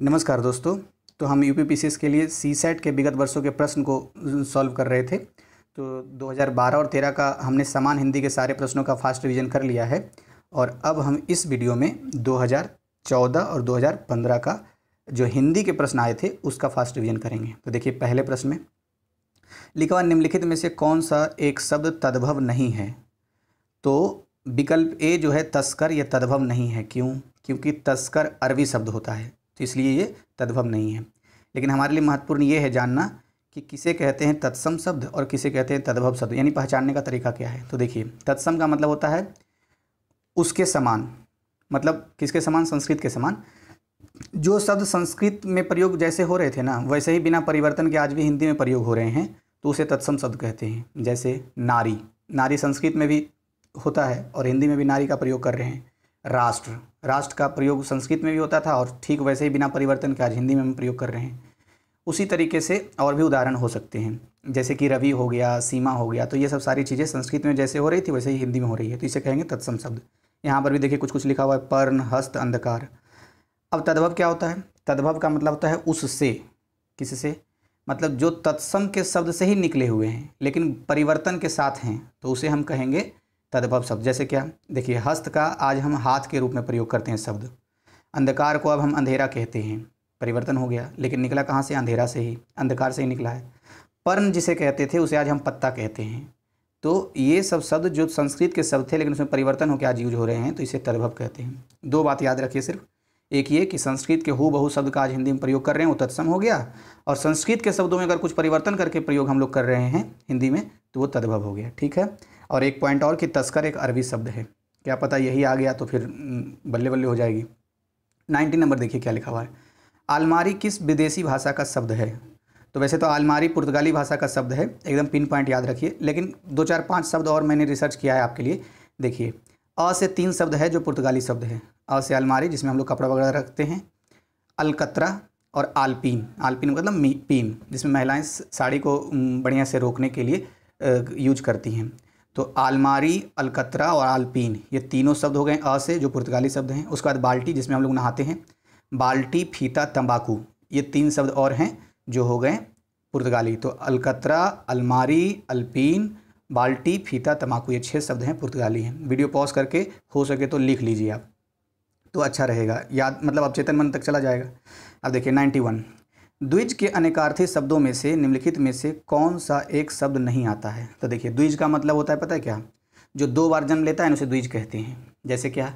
नमस्कार दोस्तों तो हम यू पी के लिए सी सेट के विगत वर्षों के प्रश्न को सॉल्व कर रहे थे तो 2012 और 13 का हमने समान हिंदी के सारे प्रश्नों का फास्ट रिवीजन कर लिया है और अब हम इस वीडियो में 2014 और 2015 का जो हिंदी के प्रश्न आए थे उसका फास्ट रिवीजन करेंगे तो देखिए पहले प्रश्न में लिखा हुआ निम्नलिखित में से कौन सा एक शब्द तद्भव नहीं है तो विकल्प ए जो है तस्कर या तद्भव नहीं है क्यों क्योंकि तस्कर अरबी शब्द होता है तो इसलिए ये तद्भव नहीं है लेकिन हमारे लिए महत्वपूर्ण ये है जानना कि किसे कहते हैं तत्सम शब्द और किसे कहते हैं तद्भव शब्द यानी पहचानने का तरीका क्या है तो देखिए तत्सम का मतलब होता है उसके समान मतलब किसके समान संस्कृत के समान जो शब्द संस्कृत में प्रयोग जैसे हो रहे थे ना वैसे ही बिना परिवर्तन के आज भी हिंदी में प्रयोग हो रहे हैं तो उसे तत्सम शब्द कहते हैं जैसे नारी नारी संस्कृत में भी होता है और हिंदी में भी नारी का प्रयोग कर रहे हैं राष्ट्र राष्ट्र का प्रयोग संस्कृत में भी होता था और ठीक वैसे ही बिना परिवर्तन के आज हिंदी में हम प्रयोग कर रहे हैं उसी तरीके से और भी उदाहरण हो सकते हैं जैसे कि रवि हो गया सीमा हो गया तो ये सब सारी चीज़ें संस्कृत में जैसे हो रही थी वैसे ही हिंदी में हो रही है तो इसे कहेंगे तत्सम शब्द यहाँ पर भी देखिए कुछ कुछ लिखा हुआ है पर्ण हस्त अंधकार अब तद्भव क्या होता है तद्भव का मतलब होता है उससे किससे मतलब जो तत्सम के शब्द से ही निकले हुए हैं लेकिन परिवर्तन के साथ हैं तो उसे हम कहेंगे तद्भव शब्द जैसे क्या देखिए हस्त का आज हम हाथ के रूप में प्रयोग करते हैं शब्द अंधकार को अब हम अंधेरा कहते हैं परिवर्तन हो गया लेकिन निकला कहाँ से अंधेरा से ही अंधकार से ही निकला है पर्ण जिसे कहते थे उसे आज हम पत्ता कहते हैं तो ये सब शब्द जो संस्कृत के शब्द थे लेकिन उसमें परिवर्तन होकर आज यूज हो रहे हैं तो इसे तद्भव कहते हैं दो बात याद रखिए सिर्फ एक ये कि संस्कृत के हु बहु शब्द का आज हिंदी में प्रयोग कर रहे हैं वो तत्सम हो गया और संस्कृत के शब्दों में अगर कुछ परिवर्तन करके प्रयोग हम लोग कर रहे हैं हिंदी में तो वो तद्भव हो गया ठीक है और एक पॉइंट और कि तस्कर एक अरबी शब्द है क्या पता यही आ गया तो फिर बल्ले बल्ले हो जाएगी नाइन्टीन नंबर देखिए क्या लिखा हुआ है आलमारी किस विदेशी भाषा का शब्द है तो वैसे तो आलमारी पुर्तगाली भाषा का शब्द है एकदम पिन पॉइंट याद रखिए लेकिन दो चार पाँच शब्द और मैंने रिसर्च किया है आपके लिए देखिए अ से तीन शब्द है जो पुर्तगाली शब्द है अ से अलमारी जिसमें हम लोग कपड़ा वगैरह रखते हैं अलकतरा और आलपीन आलपीन मतलब पीन जिसमें महिलाएं साड़ी को बढ़िया से रोकने के लिए यूज करती हैं तो आलमारी अलकतरा और आलपीन ये तीनों शब्द हो गए अ से जो पुर्तगाली शब्द हैं उसके बाद बाल्टी जिसमें हम लोग नहाते हैं बाल्टी फीता तंबाकू ये तीन शब्द और हैं जो हो गए पुर्तगाली तो अलकतरा अलमारी अल्पीन बाल्टी फीता तंबाकू ये छः शब्द हैं पुर्तगाली हैं वीडियो पॉज करके हो सके तो लिख लीजिए आप तो अच्छा रहेगा याद मतलब अब चेतन मन तक चला जाएगा अब देखिए नाइन्टी वन द्विज के अनेकार्थी शब्दों में से निम्नलिखित में से कौन सा एक शब्द नहीं आता है तो देखिए द्विज का मतलब होता है पता है क्या जो दो बार जन्म लेता है ना उसे द्विज कहते हैं जैसे क्या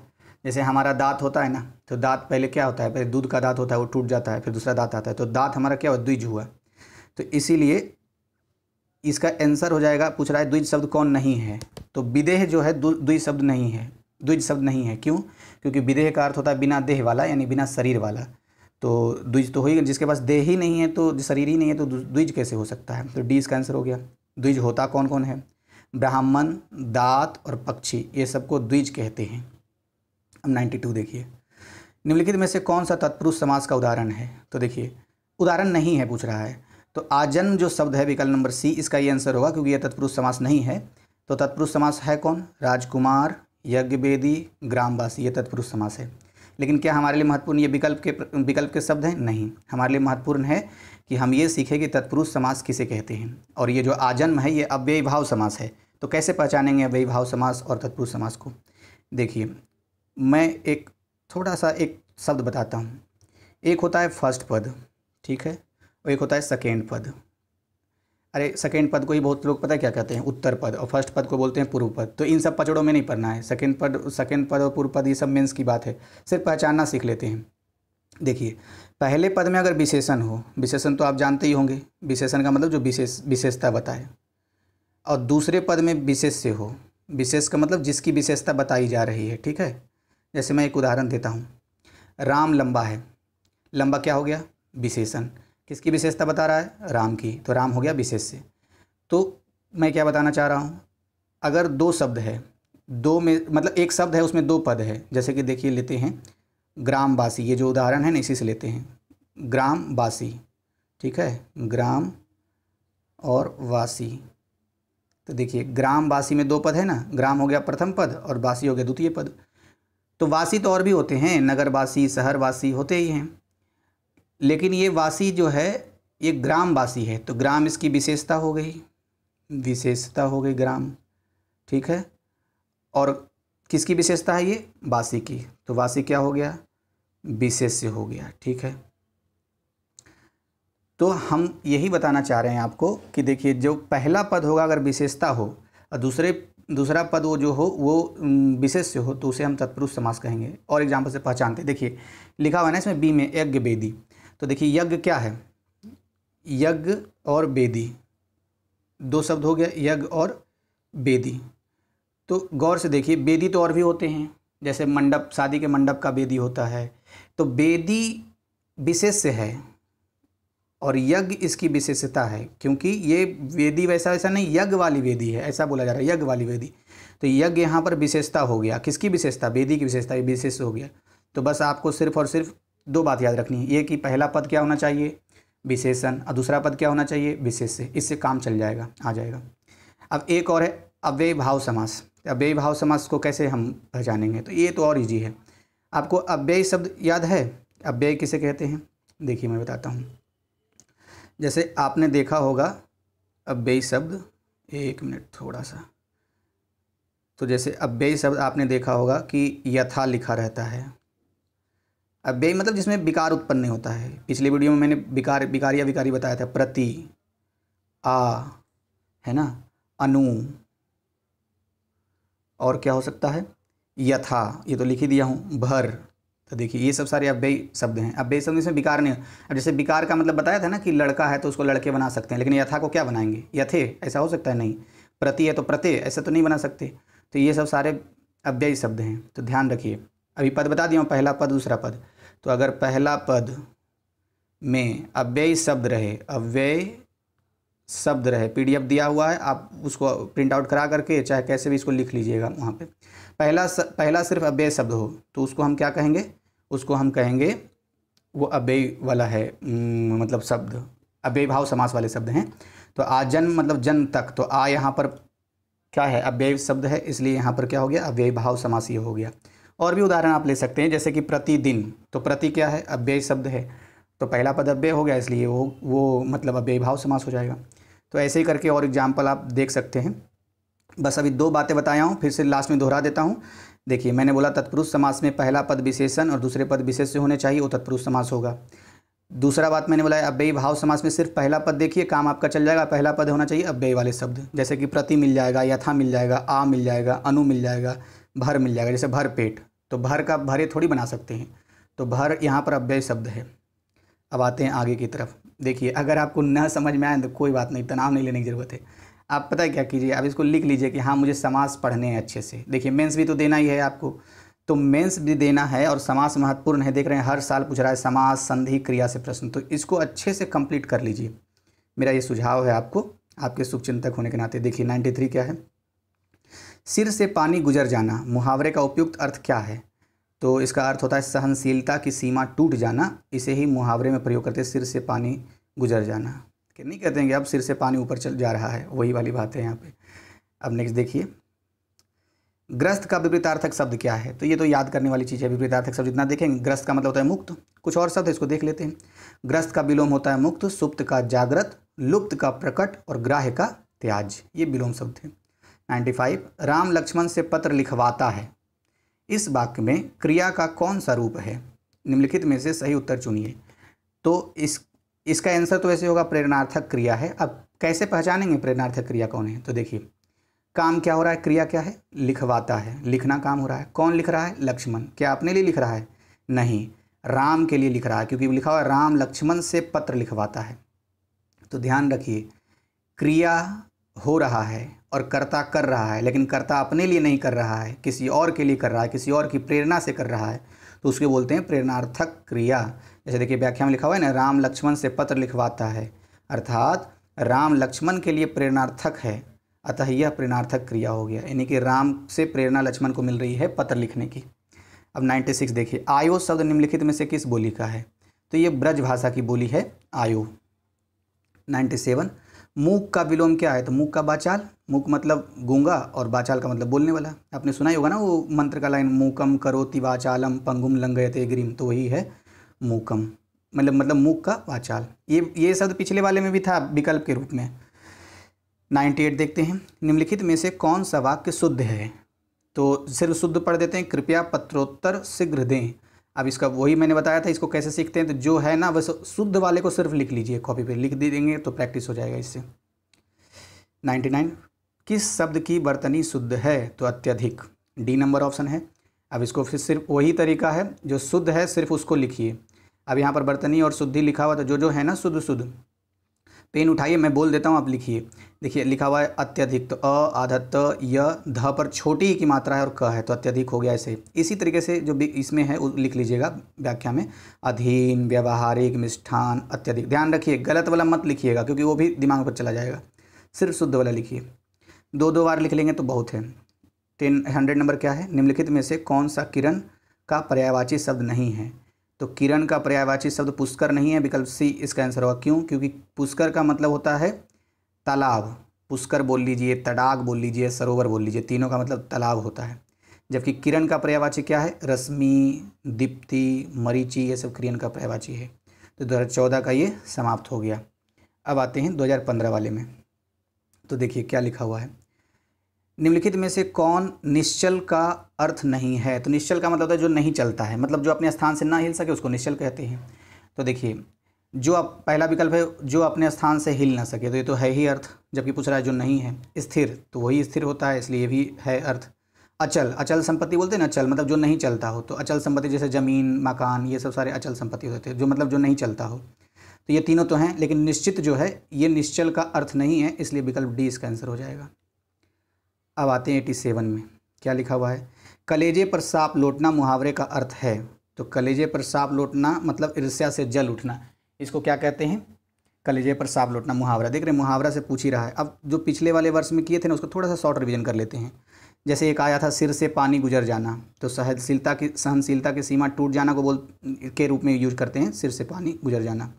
जैसे हमारा दांत होता है ना तो दांत पहले क्या होता है पहले दूध का दांत होता है वो टूट जाता है फिर दूसरा दांत आता है तो दांत हमारा क्या हुआ द्विज हुआ तो इसीलिए इसका आंसर हो जाएगा पूछ रहा है द्विज शब्द कौन नहीं है तो विदेह जो है द्विज शब्द नहीं है द्विज शब्द नहीं है क्यों क्योंकि विदेह का अर्थ होता है बिना देह वाला यानी बिना शरीर वाला तो द्विज तो हो ही जिसके पास देह ही नहीं है तो शरीर ही नहीं है तो द्विज कैसे हो सकता है तो डी इसका आंसर हो गया द्विज होता कौन कौन है ब्राह्मण दात और पक्षी ये सबको द्विज कहते हैं अब नाइन्टी टू देखिए निम्नलिखित में से कौन सा तत्पुरुष समाज का उदाहरण है तो देखिए उदाहरण नहीं है पूछ रहा है तो आजन्म जो शब्द है विकल्प नंबर सी इसका ये आंसर होगा क्योंकि यह तत्पुरुष समास नहीं है तो तत्पुरुष समास है कौन राजकुमार यज्ञ ग्रामवासी ये तत्पुरुष समास है लेकिन क्या हमारे लिए महत्वपूर्ण ये विकल्प के विकल्प के शब्द हैं नहीं हमारे लिए महत्वपूर्ण है कि हम ये सीखें कि तत्पुरुष समाज किसे कहते हैं और ये जो आजन्म है ये अव्यय भाव समास है तो कैसे पहचानेंगे अव्यय भाव समास और तत्पुरुष समाज को देखिए मैं एक थोड़ा सा एक शब्द बताता हूँ एक होता है फर्स्ट पद ठीक है और एक होता है सेकेंड पद अरे सेकेंड पद को ही बहुत लोग पता है क्या कहते हैं उत्तर पद और फर्स्ट पद को बोलते हैं पूर्व पद तो इन सब पचड़ों में नहीं पढ़ना है सेकेंड पद सेकेंड पद और पूर्व पद ये सब मीन्स की बात है सिर्फ पहचानना सीख लेते हैं देखिए पहले पद में अगर विशेषण हो विशेषण तो आप जानते ही होंगे विशेषण का मतलब जो विशेष विशेषता बताए और दूसरे पद में विशेष से हो विशेष का मतलब जिसकी विशेषता बताई जा रही है ठीक है जैसे मैं एक उदाहरण देता हूँ राम लंबा है लंबा क्या हो गया विशेषण किसकी विशेषता बता रहा है राम की तो राम हो गया विशेष से तो मैं क्या बताना चाह रहा हूँ अगर दो शब्द है दो में मतलब एक शब्द है उसमें दो पद है जैसे कि देखिए लेते हैं ग्रामवासी ये जो उदाहरण है ना इसी से लेते हैं ग्रामवासी ठीक है ग्राम और वासी तो देखिए ग्राम वासी में दो पद है ना ग्राम हो गया प्रथम पद और वासी हो गया द्वितीय पद तो वासी तो और भी होते हैं नगरवासी शहरवासी होते ही हैं लेकिन ये वासी जो है ये ग्राम वासी है तो ग्राम इसकी विशेषता हो गई विशेषता हो गई ग्राम ठीक है और किसकी विशेषता है ये वासी की तो वासी क्या हो गया विशेष्य हो गया ठीक है तो हम यही बताना चाह रहे हैं आपको कि देखिए जो पहला पद होगा अगर विशेषता हो और दूसरे दूसरा पद वो जो हो वो विशेष हो तो उसे हम तत्पुरुष समास कहेंगे और एग्जाम्पल से पहचानते देखिए लिखा हुआ है ना इसमें बी में यज्ञ वेदी तो देखिए यज्ञ क्या है यज्ञ और बेदी दो शब्द हो गया यज्ञ और बेदी तो गौर से देखिए बेदी तो और भी होते हैं जैसे मंडप शादी के मंडप का बेदी होता है तो बेदी विशेष से है और यज्ञ इसकी विशेषता है क्योंकि ये वेदी वैसा वैसा नहीं यज्ञ वाली वेदी है ऐसा बोला जा रहा है यज्ञ वाली वेदी तो यज्ञ यहाँ पर विशेषता हो गया किसकी विशेषता वेदी की विशेषता विशेष हो गया तो बस आपको सिर्फ और सिर्फ दो बात याद रखनी है ये कि पहला पद क्या होना चाहिए विशेषण और दूसरा पद क्या होना चाहिए विशेष से इससे काम चल जाएगा आ जाएगा अब एक और है अव्यय भाव समास तो अव्यय भाव समास को कैसे हम पहचानेंगे तो ये तो और ईजी है आपको अव्यय शब्द याद है अव्यय किसे कहते हैं देखिए मैं बताता हूँ जैसे आपने देखा होगा अव्यय शब्द एक मिनट थोड़ा सा तो जैसे अव्यय शब्द आपने देखा होगा कि यथा लिखा रहता है अब व्यय मतलब जिसमें विकार उत्पन्न नहीं होता है पिछले वीडियो में मैंने विकार या विकारी बताया था प्रति आ है ना अनु और क्या हो सकता है यथा ये तो लिख ही दिया हूँ भर तो देखिए ये सब सारे अव्ययी शब्द हैं अव्यय शब्द इसमें विकार नहीं अब जैसे विकार का मतलब बताया था ना कि लड़का है तो उसको लड़के बना सकते हैं लेकिन यथा को क्या बनाएंगे यथे ऐसा हो सकता है नहीं प्रति है तो प्रत्ये ऐसा तो नहीं बना सकते तो ये सब सारे अव्ययी शब्द हैं तो ध्यान रखिए अभी पद बता दिया हूँ पहला पद दूसरा पद तो अगर पहला पद में अव्यय शब्द रहे अव्यय शब्द रहे पीडीएफ दिया हुआ है आप उसको प्रिंट आउट करा करके चाहे कैसे भी इसको लिख लीजिएगा वहाँ पे पहला स, पहला सिर्फ अव्यय शब्द हो तो उसको हम क्या कहेंगे उसको हम कहेंगे वो अव्यय वाला है मतलब शब्द अव्यय भाव समास वाले शब्द हैं तो आजन मतलब जन तक तो आ यहाँ पर क्या है अव्यय शब्द है इसलिए यहाँ पर क्या हो गया अव्यय भाव समास ये हो गया और भी उदाहरण आप ले सकते हैं जैसे कि प्रतिदिन तो प्रति क्या है अव्यय शब्द है तो पहला पद अव्यय हो गया इसलिए वो वो मतलब अव्यय भाव समास हो जाएगा तो ऐसे ही करके और एग्जाम्पल आप देख सकते हैं बस अभी दो बातें बताया हूँ फिर से लास्ट में दोहरा देता हूँ देखिए मैंने बोला तत्पुरुष समास में पहला पद विशेषण और दूसरे पद विशेष से होने चाहिए वो तत्पुरुष समास होगा दूसरा बात मैंने बोला अव्यय भाव समास में सिर्फ पहला पद देखिए काम आपका चल जाएगा पहला पद होना चाहिए अव्यय वाले शब्द जैसे कि प्रति मिल जाएगा यथा मिल जाएगा आ मिल जाएगा अनु मिल जाएगा भर मिल जाएगा जैसे भर पेट तो भर का भर ये थोड़ी बना सकते हैं तो भर यहाँ पर अव्यय शब्द है अब आते हैं आगे की तरफ देखिए अगर आपको न समझ में आए तो कोई बात नहीं तनाव नहीं लेने की ज़रूरत है आप पता है क्या कीजिए आप इसको लिख लीजिए कि हाँ मुझे समास पढ़ने हैं अच्छे से देखिए मेंस भी तो देना ही है आपको तो मेंस भी देना है और समास महत्वपूर्ण है देख रहे हैं हर साल पूछ रहा है समास संधि क्रिया से प्रश्न तो इसको अच्छे से कंप्लीट कर लीजिए मेरा ये सुझाव है आपको आपके चिंतक होने के नाते देखिए नाइन्टी थ्री क्या है सिर से पानी गुजर जाना मुहावरे का उपयुक्त अर्थ क्या है तो इसका अर्थ होता है सहनशीलता की सीमा टूट जाना इसे ही मुहावरे में प्रयोग करते सिर से पानी गुजर जाना कि नहीं कहते हैं कि अब सिर से पानी ऊपर चल जा रहा है वही वाली बात है यहाँ पे अब नेक्स्ट देखिए ग्रस्त का विपरीतार्थक शब्द क्या है तो ये तो याद करने वाली चीज़ है विपरीतार्थक शब्द जितना देखेंगे ग्रस्त का मतलब होता है मुक्त कुछ और शब्द है इसको देख लेते हैं ग्रस्त का विलोम होता है मुक्त सुप्त का जागृत लुप्त का प्रकट और ग्राह्य का त्याज ये विलोम शब्द है 95 राम लक्ष्मण से पत्र लिखवाता है इस वाक्य में क्रिया का कौन सा रूप है निम्नलिखित में से सही उत्तर चुनिए तो इस इसका आंसर तो ऐसे होगा प्रेरणार्थक क्रिया है अब कैसे पहचानेंगे प्रेरणार्थक क्रिया कौन है तो देखिए काम क्या हो रहा है क्रिया क्या है लिखवाता है लिखना काम हो रहा है कौन लिख रहा है लक्ष्मण क्या अपने लिए लिख रहा है नहीं राम के लिए लिख रहा है क्योंकि लिखा हुआ राम लक्ष्मण से पत्र लिखवाता है तो ध्यान रखिए क्रिया हो रहा है और कर्ता कर रहा है लेकिन कर्ता अपने लिए नहीं कर रहा है किसी और के लिए कर रहा है किसी और की प्रेरणा से कर रहा है तो उसके बोलते हैं प्रेरणार्थक क्रिया जैसे देखिए व्याख्या में लिखा हुआ है ना राम लक्ष्मण से पत्र लिखवाता है अर्थात राम लक्ष्मण के लिए प्रेरणार्थक है अतः यह प्रेरणार्थक क्रिया हो गया यानी कि राम से प्रेरणा लक्ष्मण को मिल रही है पत्र लिखने की अब 96 देखिए आयो शब्द निम्नलिखित में से किस बोली का है तो ये ब्रज भाषा की बोली है आयो 97 मूक का विलोम क्या है तो मूक का बाचाल मूक मतलब गूंगा और बाचाल का मतलब बोलने वाला आपने सुना ही होगा ना वो मंत्र का लाइन मूकम करोति वाचालम पंगुम लंगयते ग्रीम तो वही है मूकम मतलब मतलब मूक का वाचाल ये ये शब्द पिछले वाले में भी था विकल्प के रूप में 98 देखते हैं निम्नलिखित में से कौन सा वाक्य शुद्ध है तो सिर्फ शुद्ध पढ़ देते हैं कृपया पत्रोत्तर शीघ्र दें अब इसका वही मैंने बताया था इसको कैसे सीखते हैं तो जो है ना बस शुद्ध वाले को सिर्फ लिख लीजिए कॉपी पे लिख दे देंगे तो प्रैक्टिस हो जाएगा इससे 99 किस शब्द की बर्तनी शुद्ध है तो अत्यधिक डी नंबर ऑप्शन है अब इसको फिर सिर्फ वही तरीका है जो शुद्ध है सिर्फ उसको लिखिए अब यहाँ पर बर्तनी और शुद्धि लिखा हुआ तो जो जो है ना शुद्ध शुद्ध पेन उठाइए मैं बोल देता हूँ आप लिखिए देखिए लिखा हुआ है अत्यधिक तो अ आधत्त य ध पर छोटी की मात्रा है और क है तो अत्यधिक हो गया ऐसे इसी तरीके से जो इसमें है लिख लीजिएगा व्याख्या में अधीन व्यवहारिक मिष्ठान अत्यधिक ध्यान रखिए गलत वाला मत लिखिएगा क्योंकि वो भी दिमाग पर चला जाएगा सिर्फ शुद्ध वाला लिखिए दो दो बार लिख लेंगे तो बहुत है टेन हंड्रेड नंबर क्या है निम्नलिखित में से कौन सा किरण का पर्यायवाची शब्द नहीं है तो किरण का पर्यायवाची शब्द पुष्कर नहीं है विकल्प सी इसका आंसर होगा क्यों क्योंकि पुष्कर का मतलब होता है तालाब पुष्कर बोल लीजिए तड़ाक बोल लीजिए सरोवर बोल लीजिए तीनों का मतलब तालाब होता है जबकि किरण का पर्यायवाची क्या है रश्मि दीप्ति मरीची ये सब किरण का पर्यायवाची है तो दो चौदह का ये समाप्त हो गया अब आते हैं 2015 वाले में तो देखिए क्या लिखा हुआ है निम्नलिखित में से कौन निश्चल का अर्थ नहीं है तो निश्चल का मतलब होता है जो नहीं चलता है मतलब जो अपने स्थान से ना हिल सके उसको निश्चल कहते हैं तो देखिए जो आप पहला विकल्प है जो अपने स्थान से हिल ना सके तो ये तो है ही अर्थ जबकि पूछ रहा है जो नहीं है स्थिर तो वही स्थिर होता है इसलिए भी है अर्थ अचल अचल संपत्ति बोलते हैं ना अचल मतलब जो नहीं चलता हो तो अचल संपत्ति जैसे ज़मीन मकान ये सब सारे अचल संपत्ति होते हैं जो मतलब जो नहीं चलता हो तो ये तीनों तो हैं लेकिन निश्चित जो है ये निश्चल का अर्थ नहीं है इसलिए विकल्प डी इसका आंसर हो जाएगा अब आते हैं एटी सेवन में क्या लिखा हुआ है कलेजे पर सांप लौटना मुहावरे का अर्थ है तो कलेजे पर सांप लौटना मतलब ईर्ष्या से जल उठना इसको क्या कहते हैं कलेजे पर सांप लौटना मुहावरा देख रहे हैं मुहावरा से पूछ ही रहा है अब जो पिछले वाले वर्ष में किए थे ना उसको थोड़ा सा शॉर्ट रिविज़न कर लेते हैं जैसे एक आया था सिर से पानी गुजर जाना तो सहनशीलता की सहनशीलता की सीमा टूट जाना को बोल के रूप में यूज करते हैं सिर से पानी गुजर जाना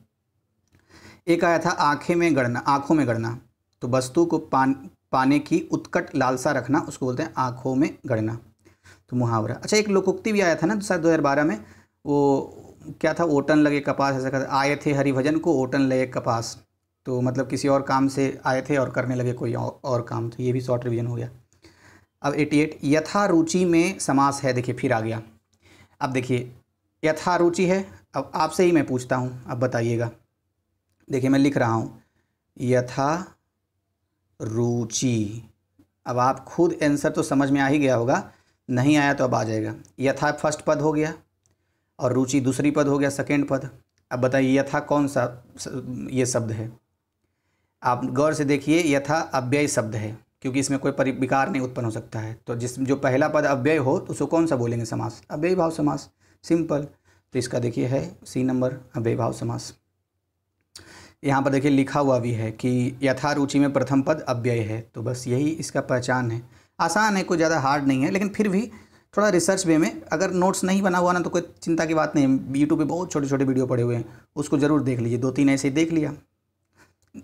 एक आया था आँखें में गड़ना आँखों में गढ़ना तो वस्तु को पान पाने की उत्कट लालसा रखना उसको बोलते हैं आँखों में गढ़ना तो मुहावरा अच्छा एक लोकोक्ति भी आया था ना शायद दो में वो क्या था ओटन लगे कपास ऐसा कहते आए थे हरिभजन को ओटन लगे कपास तो मतलब किसी और काम से आए थे और करने लगे कोई और, और काम तो ये भी शॉर्ट रिविजन हो गया अब 88 यथा रुचि में समास है देखिए फिर आ गया अब देखिए यथा रुचि है अब आपसे ही मैं पूछता हूँ अब बताइएगा देखिए मैं लिख रहा हूँ यथा रुचि अब आप खुद आंसर तो समझ में आ ही गया होगा नहीं आया तो अब आ जाएगा यथा फर्स्ट पद हो गया और रुचि दूसरी पद हो गया सेकेंड पद अब बताइए यथा कौन सा ये शब्द है आप गौर से देखिए यथा अव्यय शब्द है क्योंकि इसमें कोई परिविकार नहीं उत्पन्न हो सकता है तो जिस जो पहला पद अव्यय हो तो उसको कौन सा बोलेंगे समास अव्यय भाव समास सिंपल तो इसका देखिए है सी नंबर अव्यय भाव समास यहाँ पर देखिए लिखा हुआ भी है कि यथारुचि में प्रथम पद अव्यय है तो बस यही इसका पहचान है आसान है कोई ज़्यादा हार्ड नहीं है लेकिन फिर भी थोड़ा रिसर्च वे में अगर नोट्स नहीं बना हुआ ना तो कोई चिंता की बात नहीं है यूट्यूब पर बहुत छोटे छोटे वीडियो पड़े हुए हैं उसको ज़रूर देख लीजिए दो तीन ऐसे ही देख लिया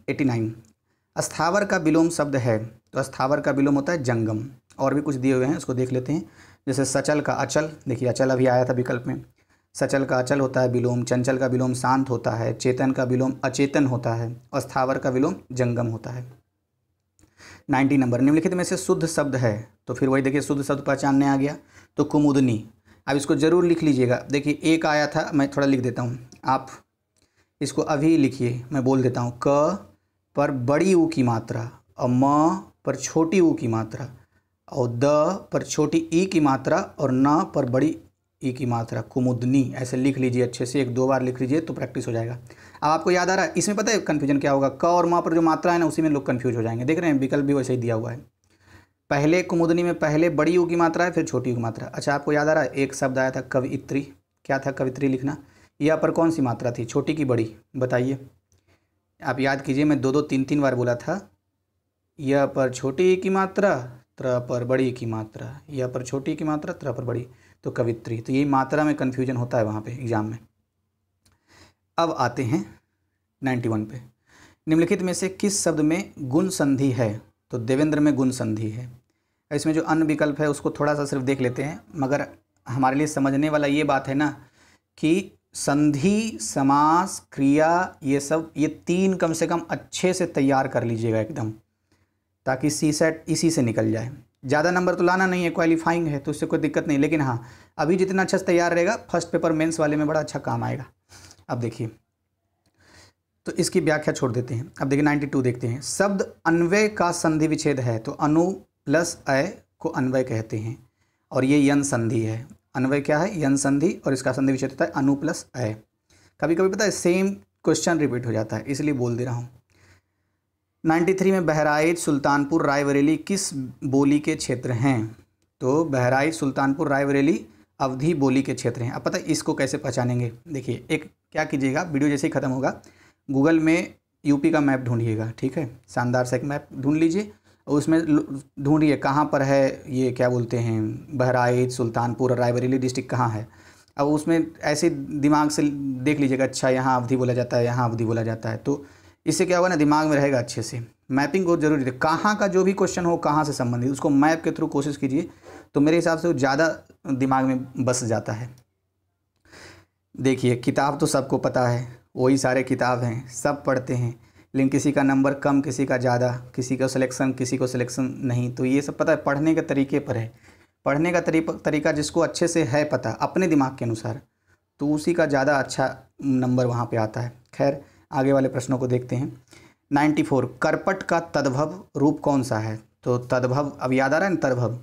एटी नाइन अस्थावर का विलोम शब्द है तो अस्थावर का विलोम होता है जंगम और भी कुछ दिए हुए हैं उसको देख लेते हैं जैसे सचल का अचल देखिए अचल अभी आया था विकल्प में सचल का अचल होता है विलोम चंचल का विलोम शांत होता है चेतन का विलोम अचेतन होता है और स्थावर का विलोम जंगम होता है नाइन्टी नंबर निम्नलिखित में से शुद्ध शब्द है तो फिर वही देखिए शुद्ध शब्द पहचानने आ गया तो कुमुदनी अब इसको ज़रूर लिख लीजिएगा देखिए एक आया था मैं थोड़ा लिख देता हूँ आप इसको अभी लिखिए मैं बोल देता हूँ क पर बड़ी ऊ की मात्रा और म पर छोटी ऊ की मात्रा और द पर छोटी ई की मात्रा और न पर बड़ी ई की मात्रा कुमुदनी ऐसे लिख लीजिए अच्छे से एक दो बार लिख लीजिए तो प्रैक्टिस हो जाएगा अब आपको याद आ रहा है इसमें पता है कन्फ्यूजन क्या होगा क और माँ पर जो मात्रा है ना उसी में लोग कन्फ्यूज हो जाएंगे देख रहे हैं विकल्प भी वैसे ही दिया हुआ है पहले कुमुदनी में पहले बड़ी यू की मात्रा है फिर छोटी ऊ की मात्रा अच्छा आपको याद आ रहा है एक शब्द आया था कवित्री क्या था कवित्री लिखना यह पर कौन सी मात्रा थी छोटी की बड़ी बताइए आप याद कीजिए मैं दो दो तीन तीन बार बोला था यह पर छोटी की मात्रा त्र पर बड़ी की मात्रा यह पर छोटी की मात्रा त्र पर बड़ी तो कवित्री तो यही मात्रा में कन्फ्यूजन होता है वहाँ पे एग्ज़ाम में अब आते हैं 91 पे निम्नलिखित में से किस शब्द में गुण संधि है तो देवेंद्र में गुण संधि है इसमें जो अन्य विकल्प है उसको थोड़ा सा सिर्फ देख लेते हैं मगर हमारे लिए समझने वाला ये बात है ना कि संधि समास क्रिया ये सब ये तीन कम से कम अच्छे से तैयार कर लीजिएगा एकदम ताकि सी सेट इसी से निकल जाए ज़्यादा नंबर तो लाना नहीं है क्वालिफाइंग है तो उससे कोई दिक्कत नहीं लेकिन हाँ अभी जितना अच्छा से तैयार रहेगा फर्स्ट पेपर मेंस वाले में बड़ा अच्छा काम आएगा अब देखिए तो इसकी व्याख्या छोड़ देते हैं अब देखिए नाइन्टी टू देखते हैं शब्द अन्वय का संधि विच्छेद है तो अनु प्लस अय को अन्वय कहते हैं और ये यन संधि है अन्वय क्या है यन संधि और इसका संधि विच्छेद होता है अनु प्लस अय कभी कभी पता है सेम क्वेश्चन रिपीट हो जाता है इसलिए बोल दे रहा हूँ 93 में बहराइच सुल्तानपुर रायबरेली किस बोली के क्षेत्र हैं तो बहराइच सुल्तानपुर रायबरेली अवधि बोली के क्षेत्र हैं अब पता है इसको कैसे पहचानेंगे देखिए एक क्या कीजिएगा वीडियो जैसे ही ख़त्म होगा गूगल में यूपी का मैप ढूंढिएगा ठीक है शानदार सा एक मैप ढूंढ लीजिए और उसमें ढूंढिए कहाँ पर है ये क्या बोलते हैं बहराइच सुल्तानपुर रायबरेली डिस्ट्रिक्ट कहाँ है अब उसमें ऐसे दिमाग से देख लीजिएगा अच्छा यहाँ अवधि बोला जाता है यहाँ अवधि बोला जाता है तो इससे क्या होगा ना दिमाग में रहेगा अच्छे से मैपिंग बहुत जरूरी है कहाँ का जो भी क्वेश्चन हो कहाँ से संबंधित उसको मैप के थ्रू कोशिश कीजिए तो मेरे हिसाब से वो ज़्यादा दिमाग में बस जाता है देखिए किताब तो सबको पता है वही सारे किताब हैं सब पढ़ते हैं लेकिन किसी का नंबर कम किसी का ज़्यादा किसी का सिलेक्शन किसी को सिलेक्शन नहीं तो ये सब पता है पढ़ने के तरीके पर है पढ़ने का तरीका जिसको अच्छे से है पता अपने दिमाग के अनुसार तो उसी का ज़्यादा अच्छा नंबर वहाँ पे आता है खैर आगे वाले प्रश्नों को देखते हैं 94 करपट का तद्भव रूप कौन सा है तो तद्भव अब याद आ रहा है ना तद्भव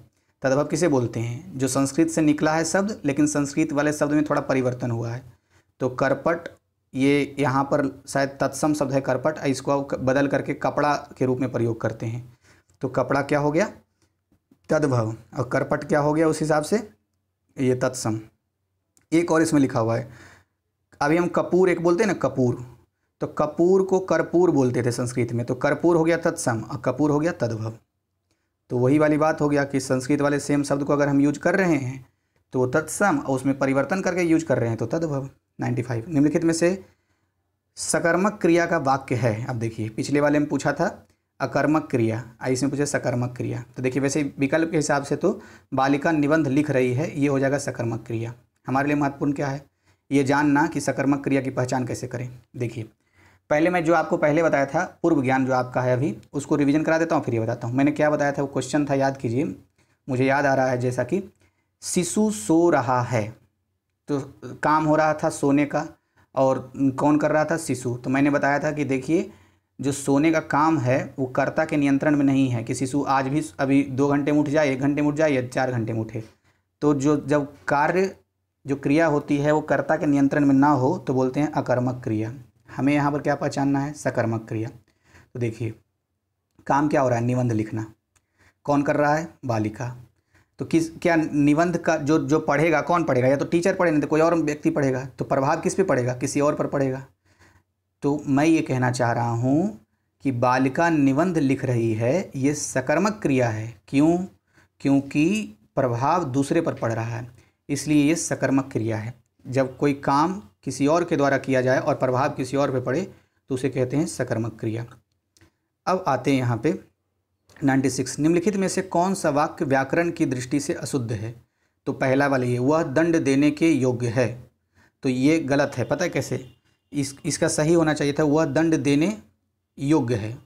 तद्भव किसे बोलते हैं जो संस्कृत से निकला है शब्द लेकिन संस्कृत वाले शब्द में थोड़ा परिवर्तन हुआ है तो करपट ये यहाँ पर शायद तत्सम शब्द है करपट इसको बदल करके कपड़ा के रूप में प्रयोग करते हैं तो कपड़ा क्या हो गया तद्भव और करपट क्या हो गया उस हिसाब से ये तत्सम एक और इसमें लिखा हुआ है अभी हम कपूर एक बोलते हैं ना कपूर तो कपूर को कर्पूर बोलते थे संस्कृत में तो कर्पूर हो गया तत्सम और कपूर हो गया तद्भव तो वही वाली बात हो गया कि संस्कृत वाले सेम शब्द को अगर हम यूज कर रहे हैं तो वो तत्सम और उसमें परिवर्तन करके यूज कर रहे हैं तो तद्भव 95 निम्नलिखित में से सकर्मक क्रिया का वाक्य है अब देखिए पिछले वाले में पूछा था अकर्मक क्रिया आई इसमें पूछा सकर्मक क्रिया तो देखिए वैसे विकल्प के हिसाब से तो बालिका निबंध लिख रही है ये हो जाएगा सकर्मक क्रिया हमारे लिए महत्वपूर्ण क्या है ये जानना कि सकर्मक क्रिया की पहचान कैसे करें देखिए पहले मैं जो आपको पहले बताया था पूर्व ज्ञान जो आपका है अभी उसको रिवीजन करा देता हूँ फिर ये बताता हूँ मैंने क्या बताया था वो क्वेश्चन था याद कीजिए मुझे याद आ रहा है जैसा कि शिशु सो रहा है तो काम हो रहा था सोने का और कौन कर रहा था शिशु तो मैंने बताया था कि देखिए जो सोने का काम है वो कर्ता के नियंत्रण में नहीं है कि शिशु आज भी अभी दो घंटे में उठ जाए एक घंटे में उठ जाए या चार घंटे में उठे तो जो जब कार्य जो क्रिया होती है वो कर्ता के नियंत्रण में ना हो तो बोलते हैं अकर्मक क्रिया हमें यहाँ पर क्या पहचानना है सकर्मक क्रिया तो देखिए काम क्या हो रहा है निबंध लिखना कौन कर रहा है बालिका तो किस क्या निबंध का जो जो पढ़ेगा कौन पढ़ेगा या तो टीचर पढ़े नहीं तो कोई और व्यक्ति पढ़ेगा तो प्रभाव किस पे पड़ेगा किसी और पर पड़ेगा तो मैं ये कहना चाह रहा हूँ कि बालिका निबंध लिख रही है ये सकर्मक क्रिया है क्यों क्योंकि प्रभाव दूसरे पर पड़ रहा है इसलिए ये सकर्मक क्रिया है जब कोई काम किसी और के द्वारा किया जाए और प्रभाव किसी और पे पड़े तो उसे कहते हैं सकर्मक क्रिया अब आते हैं यहाँ पे 96 निम्नलिखित में से कौन सा वाक्य व्याकरण की दृष्टि से अशुद्ध है तो पहला वाला ये वह दंड देने के योग्य है तो ये गलत है पता है कैसे इस इसका सही होना चाहिए था वह दंड देने योग्य है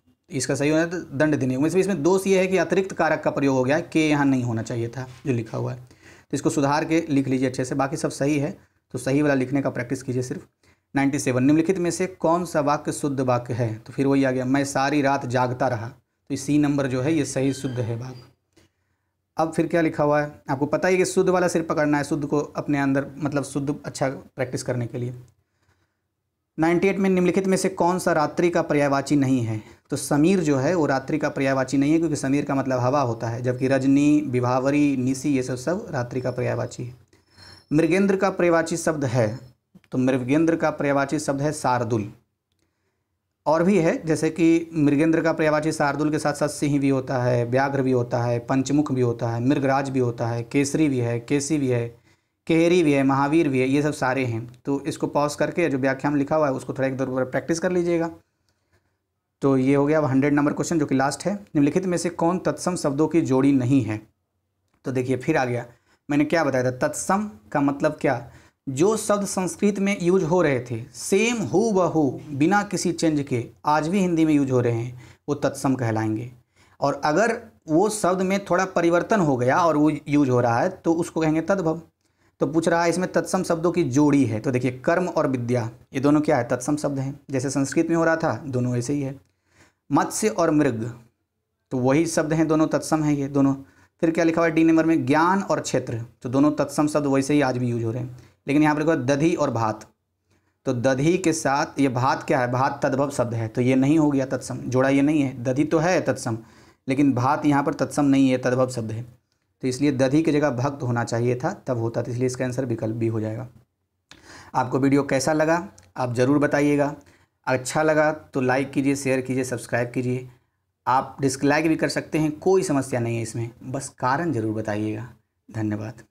इसका सही होना था दंड देने योग्य इसमें दोष ये है कि अतिरिक्त कारक का प्रयोग हो गया के यहाँ नहीं होना चाहिए था जो लिखा हुआ है तो इसको सुधार के लिख लीजिए अच्छे से बाकी सब सही है तो सही वाला लिखने का प्रैक्टिस कीजिए सिर्फ 97 निम्नलिखित में से कौन सा वाक्य शुद्ध वाक्य है तो फिर वही आ गया मैं सारी रात जागता रहा तो सी नंबर जो है ये सही शुद्ध है वाक्य अब फिर क्या लिखा हुआ है आपको पता ही कि शुद्ध वाला सिर्फ पकड़ना है शुद्ध को अपने अंदर मतलब शुद्ध अच्छा प्रैक्टिस करने के लिए 98 में निम्नलिखित में से कौन सा रात्रि का पर्यायवाची नहीं है तो समीर जो है वो रात्रि का पर्यायवाची नहीं है क्योंकि समीर का मतलब हवा होता है जबकि रजनी विभावरी निसी ये सब सब रात्रि का पर्यायवाची है मृगेंद्र का पर्यवाची शब्द है तो मृगेंद्र का पर्यवाची शब्द है शार्दुल और भी है जैसे कि मृगेंद्र का पर्यावाची शार्दुल के साथ साथ सिंह भी होता है व्याघ्र भी होता है पंचमुख भी होता है मृगराज भी होता है केसरी भी है केसी भी है केहरी भी है महावीर भी है ये सब सारे हैं तो इसको पॉज करके जो व्याख्या में लिखा हुआ है उसको थोड़ा एक दो बार प्रैक्टिस कर लीजिएगा तो ये हो गया अब हंड्रेड नंबर क्वेश्चन जो कि लास्ट है निम्नलिखित में से कौन तत्सम शब्दों की जोड़ी नहीं है तो देखिए फिर आ गया मैंने क्या बताया था तत्सम का मतलब क्या जो शब्द संस्कृत में यूज हो रहे थे सेम हु बहू बिना किसी चेंज के आज भी हिंदी में यूज हो रहे हैं वो तत्सम कहलाएंगे और अगर वो शब्द में थोड़ा परिवर्तन हो गया और वो यूज हो रहा है तो उसको कहेंगे तद्भव तो पूछ रहा है इसमें तत्सम शब्दों की जोड़ी है तो देखिए कर्म और विद्या ये दोनों क्या है तत्सम शब्द हैं जैसे संस्कृत में हो रहा था दोनों ऐसे ही है मत्स्य और मृग तो वही शब्द हैं दोनों तत्सम हैं ये दोनों फिर क्या लिखा हुआ है डी नंबर में ज्ञान और क्षेत्र तो दोनों तत्सम शब्द वैसे ही आज भी यूज हो रहे हैं लेकिन यहाँ पर लिखा दधी और भात तो दधी के साथ ये भात क्या है भात तद्भव शब्द है तो ये नहीं हो गया तत्सम जोड़ा ये नहीं है दधी तो है तत्सम लेकिन भात यहाँ पर तत्सम नहीं है तद्भव शब्द है तो इसलिए दधी की जगह भक्त होना चाहिए था तब होता तो इसलिए इसका आंसर विकल्प भी हो जाएगा आपको वीडियो कैसा लगा आप ज़रूर बताइएगा अच्छा लगा तो लाइक कीजिए शेयर कीजिए सब्सक्राइब कीजिए आप डिस्क लाइक भी कर सकते हैं कोई समस्या नहीं है इसमें बस कारण ज़रूर बताइएगा धन्यवाद